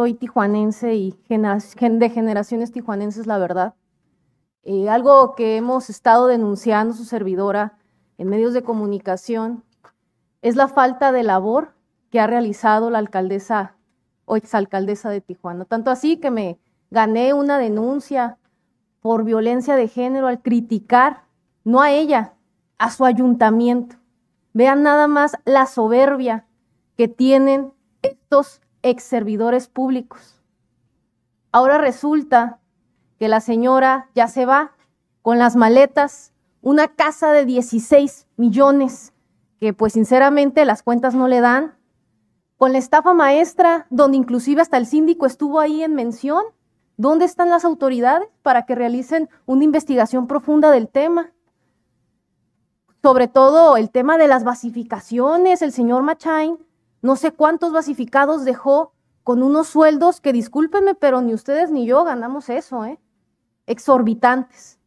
soy tijuanense y de generaciones tijuanenses, la verdad. Eh, algo que hemos estado denunciando su servidora en medios de comunicación es la falta de labor que ha realizado la alcaldesa o exalcaldesa de Tijuana. Tanto así que me gané una denuncia por violencia de género al criticar, no a ella, a su ayuntamiento. Vean nada más la soberbia que tienen estos ex servidores públicos. Ahora resulta que la señora ya se va con las maletas, una casa de 16 millones, que pues sinceramente las cuentas no le dan, con la estafa maestra, donde inclusive hasta el síndico estuvo ahí en mención. ¿Dónde están las autoridades para que realicen una investigación profunda del tema? Sobre todo el tema de las basificaciones, el señor Machain no sé cuántos basificados dejó con unos sueldos que discúlpenme, pero ni ustedes ni yo ganamos eso, ¿eh? Exorbitantes.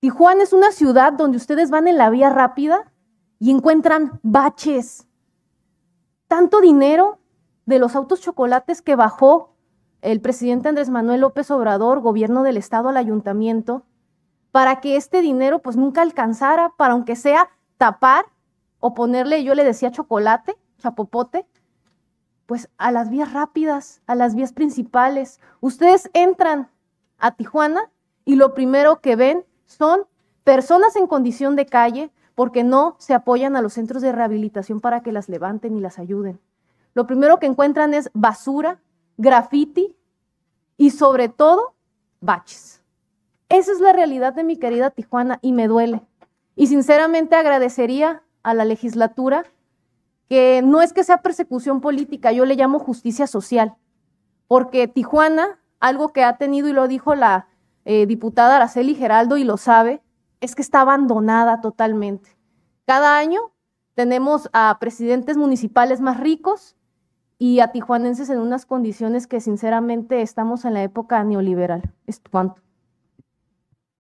Tijuana es una ciudad donde ustedes van en la vía rápida y encuentran baches. Tanto dinero de los autos chocolates que bajó el presidente Andrés Manuel López Obrador, gobierno del estado al ayuntamiento, para que este dinero pues nunca alcanzara para aunque sea tapar o ponerle, yo le decía chocolate, Chapopote, pues a las vías rápidas, a las vías principales. Ustedes entran a Tijuana y lo primero que ven son personas en condición de calle porque no se apoyan a los centros de rehabilitación para que las levanten y las ayuden. Lo primero que encuentran es basura, graffiti y sobre todo baches. Esa es la realidad de mi querida Tijuana y me duele. Y sinceramente agradecería a la legislatura que no es que sea persecución política, yo le llamo justicia social, porque Tijuana, algo que ha tenido y lo dijo la eh, diputada Araceli Geraldo y lo sabe, es que está abandonada totalmente. Cada año tenemos a presidentes municipales más ricos y a tijuanenses en unas condiciones que sinceramente estamos en la época neoliberal. Es cuanto.